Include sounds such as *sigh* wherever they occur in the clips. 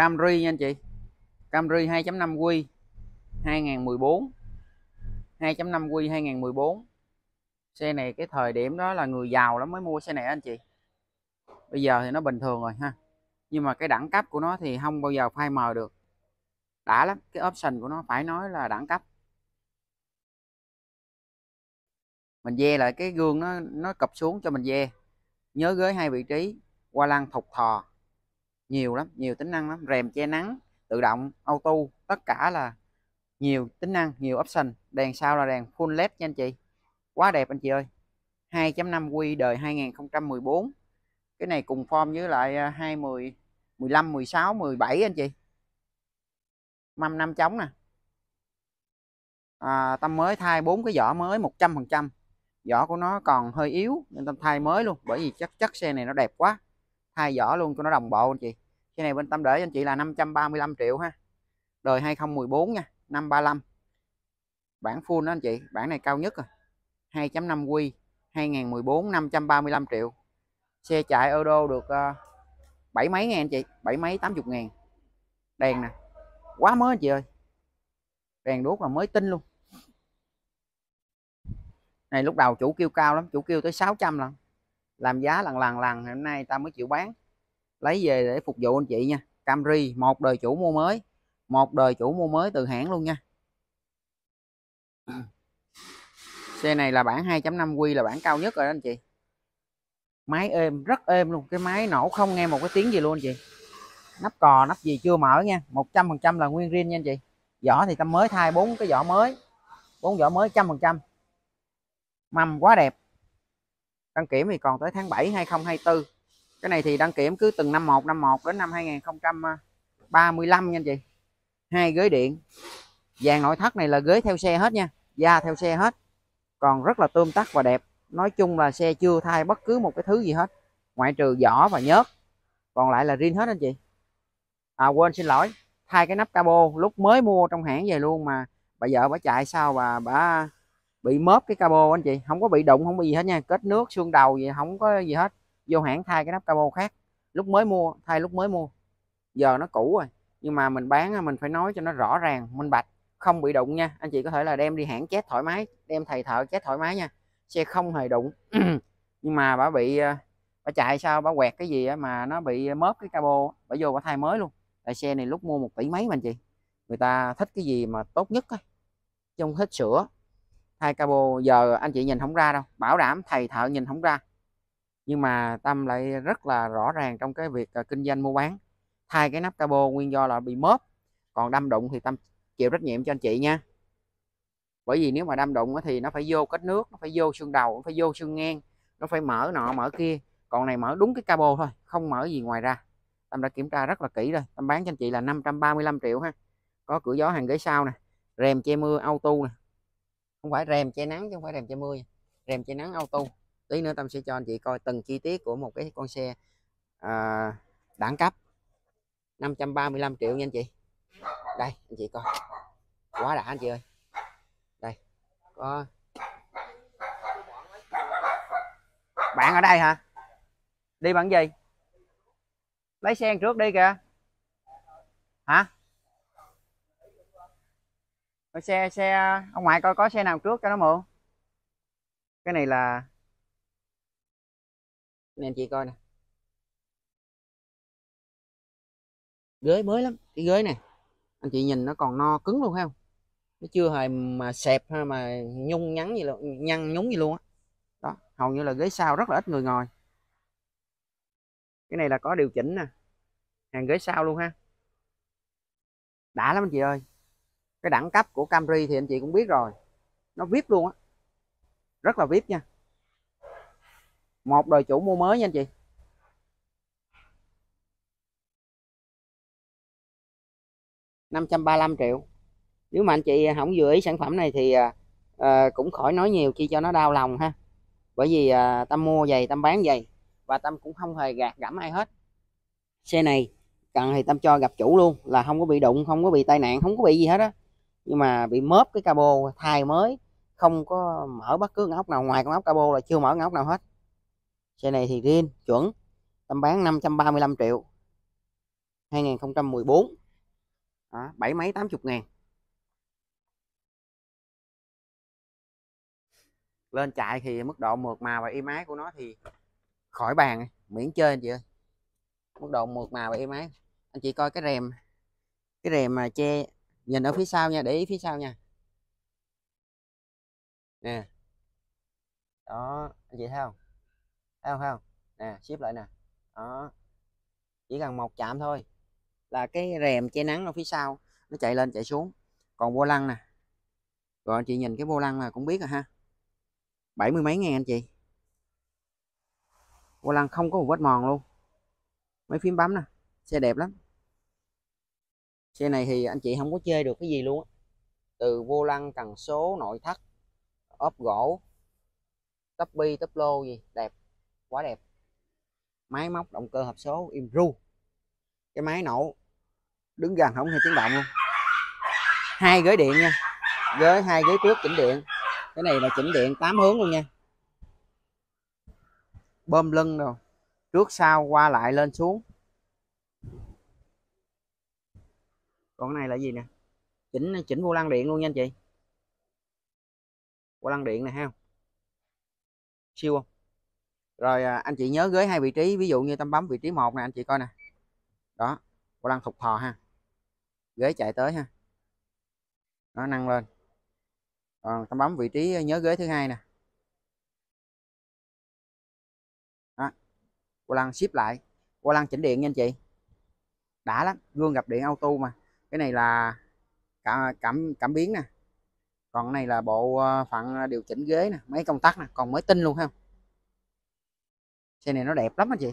Camry nha anh chị Camry 2.5 Q 2014 2.5 Q 2014 xe này cái thời điểm đó là người giàu lắm mới mua xe này anh chị bây giờ thì nó bình thường rồi ha nhưng mà cái đẳng cấp của nó thì không bao giờ phai mờ được đã lắm cái option của nó phải nói là đẳng cấp mình ve lại cái gương nó nó cập xuống cho mình ve nhớ ghế hai vị trí qua lăng thục thò nhiều lắm nhiều tính năng lắm rèm che nắng tự động auto tất cả là nhiều tính năng nhiều option đèn sau là đèn full led nha anh chị quá đẹp anh chị ơi 2.5 quy đời 2014 cái này cùng form với lại 20 15 16 17 anh chị mâm năm trống nè à, tâm mới thay bốn cái vỏ mới 100 phần trăm vỏ của nó còn hơi yếu nên tâm thay mới luôn bởi vì chất chất xe này nó đẹp quá hai vỏ luôn cho nó đồng bộ anh chị cái này bên tâm để cho anh chị là 535 triệu ha đời 2014 nha 535 bản full đó anh chị bản này cao nhất rồi 2.5 quy 2014 535 triệu xe chạy ô được ờ, bảy uh, mấy ngàn anh chị bảy mấy 80 ngàn đèn nè quá mới anh chị ơi đèn đuốc là mới tinh luôn này lúc đầu chủ kêu cao lắm chủ kêu tới 600 lần làm giá lần lần lần hôm nay ta mới chịu bán lấy về để phục vụ anh chị nha Camry một đời chủ mua mới một đời chủ mua mới từ hãng luôn nha xe này là bản 2.5 quy là bản cao nhất rồi đó anh chị máy êm rất êm luôn cái máy nổ không nghe một cái tiếng gì luôn anh chị nắp cò nắp gì chưa mở nha 100% là nguyên riêng nha anh chị vỏ thì ta mới thay bốn cái vỏ mới bốn vỏ mới trăm phần trăm mâm quá đẹp đăng kiểm thì còn tới tháng 7 2024 cái này thì đăng kiểm cứ từng năm 1 năm 1 đến năm 2035 nha anh chị hai ghế điện vàng nội thất này là ghế theo xe hết nha da theo xe hết còn rất là tươm tắt và đẹp nói chung là xe chưa thay bất cứ một cái thứ gì hết ngoại trừ vỏ và nhớt còn lại là riêng hết anh chị à quên xin lỗi thay cái nắp cabo lúc mới mua trong hãng về luôn mà bà vợ bà chạy sao bà bà bị mớp cái cabo anh chị không có bị đụng không có gì hết nha kết nước xương đầu gì không có gì hết vô hãng thay cái nắp cabo khác lúc mới mua thay lúc mới mua giờ nó cũ rồi nhưng mà mình bán mình phải nói cho nó rõ ràng minh bạch không bị đụng nha anh chị có thể là đem đi hãng chết thoải mái đem thầy thợ chết thoải mái nha xe không hề đụng *clears throat* nhưng mà bà bị ờ, bà chạy sao bà quẹt cái gì mà nó bị mớp cái cabo bà vô bà thay mới luôn tại xe này lúc mua một tỷ mấy mà anh chị người ta thích cái gì mà tốt nhất thôi chứ không thích sữa thay cabo giờ anh chị nhìn không ra đâu bảo đảm thầy thợ nhìn không ra nhưng mà tâm lại rất là rõ ràng trong cái việc ờ, kinh doanh mua bán thay cái nắp cabo nguyên do là bị mớp còn đâm đụng thì tâm chịu trách nhiệm cho anh chị nha bởi vì nếu mà đâm đụng thì nó phải vô kết nước nó phải vô xương đầu nó phải vô xương ngang nó phải mở nọ mở kia còn này mở đúng cái cabo thôi không mở gì ngoài ra tâm đã kiểm tra rất là kỹ rồi tâm bán cho anh chị là 535 triệu ha có cửa gió hàng ghế sau nè rèm che mưa auto nè không phải rèm che nắng chứ không phải rèm che mưa rèm che nắng auto tí nữa tâm sẽ cho anh chị coi từng chi tiết của một cái con xe à, đẳng cấp 535 triệu nha anh chị đây anh chị coi quá đã anh chị ơi đây có bạn ở đây hả đi bằng gì lấy xe trước đi kìa hả rồi xe xe à, ông ngoại coi có xe nào trước cho nó mượn. Cái này là nè anh chị coi nè. Ghế mới lắm, cái ghế này. Anh chị nhìn nó còn no cứng luôn không? Nó chưa hề mà xẹp hay mà nhung nhắn gì luôn, nhăn nhúng gì luôn á. Đó. đó, hầu như là ghế sau rất là ít người ngồi. Cái này là có điều chỉnh nè. Hàng ghế sau luôn ha. Đã lắm anh chị ơi cái đẳng cấp của Camry thì anh chị cũng biết rồi nó vip luôn á rất là vip nha một đời chủ mua mới nha anh chị năm trăm ba mươi lăm triệu nếu mà anh chị không vừa ý sản phẩm này thì à, à cũng khỏi nói nhiều chi cho nó đau lòng ha bởi vì à, tâm mua giày tâm bán giày và tâm cũng không hề gạt gẫm ai hết xe này cần thì tâm cho gặp chủ luôn là không có bị đụng không có bị tai nạn không có bị gì hết á nhưng mà bị mớp cái cabo thay mới không có mở bất cứ ngóc nào ngoài con ốc cabo là chưa mở ngóc nào hết xe này thì riêng chuẩn tâm bán 535 triệu 2014 đó, bảy mấy 80 ngàn lên chạy thì mức độ mượt mà và y máy của nó thì khỏi bàn miễn chơi anh chị ơi mức độ mượt mà và y máy anh chị coi cái rèm cái rèm mà che nhìn ở phía sau nha để ý phía sau nha nè đó anh chị thấy không thấy không thấy không nè ship lại nè đó chỉ cần một chạm thôi là cái rèm che nắng ở phía sau nó chạy lên chạy xuống còn vô lăng nè rồi anh chị nhìn cái vô lăng là cũng biết rồi ha bảy mươi mấy ngàn anh chị vô lăng không có một vết mòn luôn mấy phím bấm nè xe đẹp lắm xe này thì anh chị không có chơi được cái gì luôn á từ vô lăng cần số nội thất ốp gỗ tấp bi tấp lô gì đẹp quá đẹp máy móc động cơ hộp số im ru cái máy nổ đứng gần không nghe tiếng động luôn hai ghế điện nha ghế hai ghế trước chỉnh điện cái này là chỉnh điện tám hướng luôn nha bơm lưng rồi trước sau qua lại lên xuống còn cái này là gì nè chỉnh chỉnh vô lăng điện luôn nha anh chị vô lăng điện này ha siêu không rồi à, anh chị nhớ ghế hai vị trí ví dụ như tấm bấm vị trí một nè anh chị coi nè đó vô lăng thục thò ha ghế chạy tới ha nó nâng lên còn tấm bấm vị trí nhớ ghế thứ hai nè đó vô lăng ship lại vô lăng chỉnh điện nha anh chị đã lắm gương gặp điện auto mà cái này là cảm cảm cảm biến nè còn cái này là bộ ờ, phận ờ, điều chỉnh ghế nè mấy công tắc nè còn mới tinh luôn không xe này nó đẹp lắm anh chị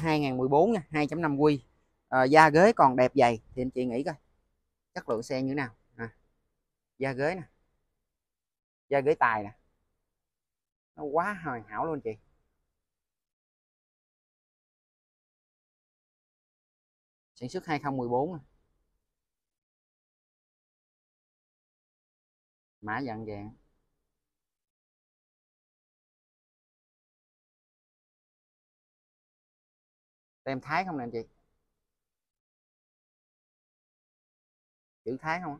2014 *coughs* nha 2.5 quy à, da ghế còn đẹp dày thì anh chị nghĩ coi chất lượng xe như thế nào à, da ghế nè da ghế tài nè nó quá hoàn hảo luôn chị sản xuất 2014 à. mã dặn dạng tem thái không nè chị chữ thái không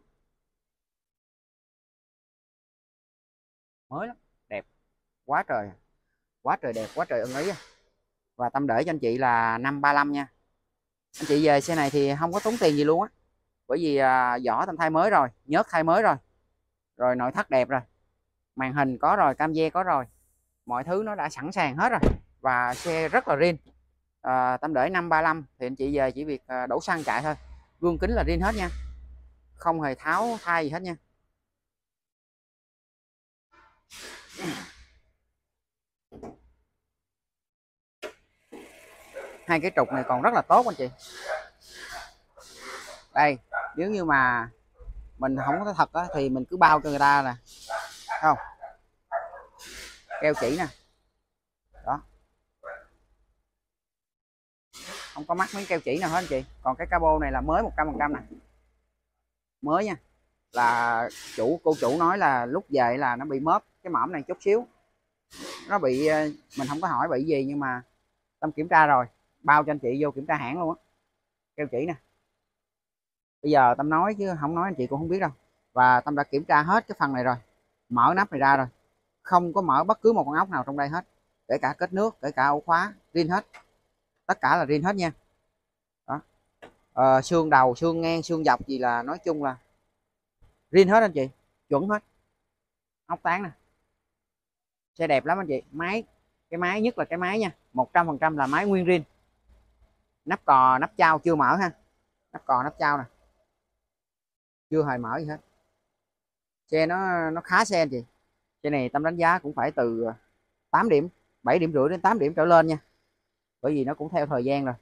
mới lắm đẹp quá trời quá trời đẹp quá trời ưng ý à. và tâm để cho anh chị là 535 nha anh chị về xe này thì không có tốn tiền gì luôn á bởi vì à, vỏ tầm thay mới rồi nhớt thay mới rồi rồi nội thất đẹp rồi màn hình có rồi cam ve có rồi mọi thứ nó đã sẵn sàng hết rồi và xe rất là riêng à, tâm để 535 thì anh chị về chỉ việc à, đổ xăng chạy thôi gương kính là riêng hết nha không hề tháo thay gì hết nha hai cái trục này còn rất là tốt anh chị đây nếu như mà mình không có thật á, thì mình cứ bao cho người ta nè không keo chỉ nè đó không có mắc mấy keo chỉ nào hết anh chị còn cái cabo này là mới một trăm phần trăm nè mới nha là chủ cô chủ nói là lúc về là nó bị mớp cái mỏm này chút xíu nó bị ờ, mình không có hỏi bị gì nhưng mà tâm kiểm tra rồi bao cho anh chị vô kiểm tra hãng luôn á kêu chỉ nè bây giờ tâm nói chứ không nói anh chị cũng không biết đâu và tâm đã kiểm tra hết cái phần này rồi mở nắp này ra rồi không có mở bất cứ một con ốc nào trong đây hết kể cả kết nước kể cả ổ khóa riêng hết tất cả là riêng hết nha đó à, xương đầu xương ngang xương dọc gì là nói chung là riêng hết anh chị chuẩn hết ốc tán nè xe đẹp lắm anh chị máy cái máy nhất là cái máy nha 100% là máy nguyên riêng nắp cò nắp trao chưa mở ha nắp cò nắp trao nè chưa hề mở gì hết xe nó nó khá xe anh chị xe này tâm đánh giá cũng phải từ 8 à, điểm 7 điểm rưỡi đến 8 điểm trở lên nha bởi vì nó cũng theo thời gian rồi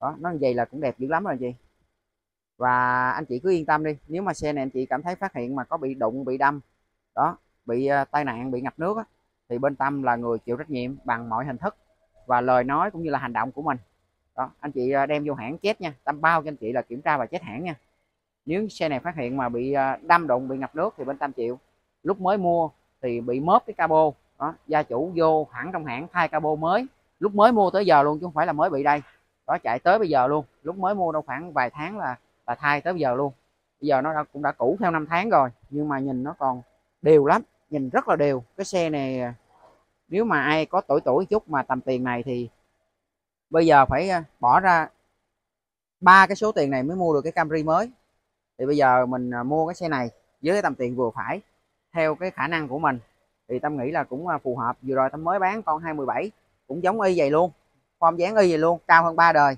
đó nó như vậy là cũng đẹp dữ lắm rồi chị và anh chị cứ yên tâm đi nếu mà xe này anh chị cảm thấy phát hiện mà có bị đụng bị đâm đó bị à, tai nạn bị ngập nước á, thì bên tâm là người chịu trách nhiệm bằng mọi hình thức và lời nói cũng như là hành động của mình đó anh chị à, đem vô hãng chết nha tam bao cho anh chị là kiểm tra và chết hãng nha nếu xe này phát hiện mà bị à, đâm đụng bị ngập nước thì bên tam triệu lúc mới mua thì bị mớp cái cabo đó gia chủ vô hẳn trong hãng thay cabo mới lúc mới mua tới giờ luôn chứ không phải là mới bị đây đó chạy tới bây giờ luôn lúc mới mua đâu khoảng vài tháng là là thay tới bây giờ luôn bây giờ nó đã, cũng đã cũ theo năm tháng rồi nhưng mà nhìn nó còn đều lắm nhìn rất là đều cái xe này à, nếu mà ai có tuổi tuổi chút mà tầm tiền này thì bây giờ phải à, bỏ ra ba cái số tiền này mới mua được cái Camry mới thì bây giờ mình à, mua cái xe này với cái tầm tiền vừa phải theo cái khả năng của mình thì tâm nghĩ là cũng à, phù hợp vừa rồi tâm mới bán con 217 cũng giống y vậy luôn form dáng y vậy luôn cao hơn ba đời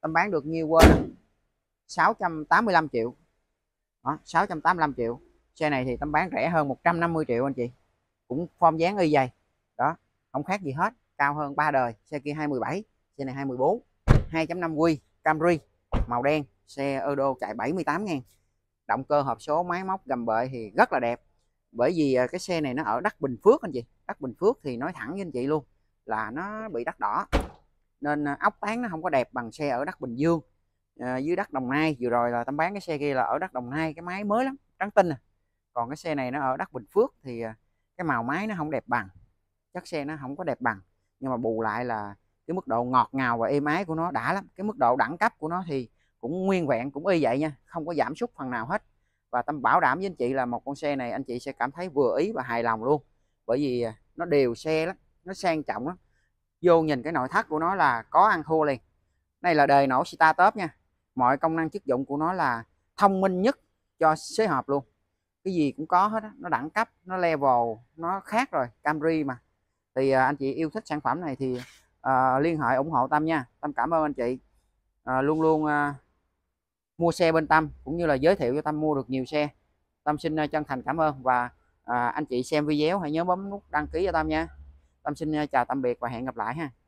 tâm bán được nhiêu quên 685 triệu đó, 685 triệu xe này thì tâm bán rẻ hơn 150 triệu anh chị cũng form dáng y vậy đó không khác gì hết cao hơn ba đời xe kia 217 xe này 214 2.5 quy Camry màu đen xe Euro chạy 78 ngàn động cơ hộp số máy móc gầm bệ thì rất là đẹp bởi vì à, cái xe này nó ở đất Bình Phước anh chị đất Bình Phước thì nói thẳng với anh chị luôn là nó bị đất đỏ nên à, ốc tán nó không có đẹp bằng xe ở đất Bình Dương à, dưới đất Đồng Nai vừa rồi là tâm bán cái xe kia là ở đất Đồng Nai cái máy mới lắm trắng tinh à. còn cái xe này nó ở đất Bình Phước thì à, cái màu máy nó không đẹp bằng chất xe nó không có đẹp bằng nhưng mà bù lại là cái mức độ ngọt ngào và êm ái của nó đã lắm cái mức độ đẳng cấp của nó thì cũng nguyên vẹn cũng y vậy nha không có giảm sút phần nào hết và tâm bảo đảm với anh chị là một con xe này anh chị sẽ cảm thấy vừa ý và hài lòng luôn bởi vì à, nó đều xe lắm nó sang trọng lắm vô nhìn cái nội thất của nó là có ăn thua liền đây là đời nổ Sita nha mọi công năng chức dụng của nó là thông minh nhất cho xế hộp luôn cái gì cũng có hết đó. nó đẳng cấp nó level nó khác rồi Camry mà thì à, anh chị yêu thích sản phẩm này thì à, liên hệ ủng hộ Tâm nha Tâm cảm ơn anh chị à, luôn luôn à, mua xe bên Tâm cũng như là giới thiệu cho Tâm mua được nhiều xe Tâm xin à, chân thành cảm ơn và à, anh chị xem video hãy nhớ bấm nút đăng ký cho Tâm nha Tâm xin à, chào tạm biệt và hẹn gặp lại ha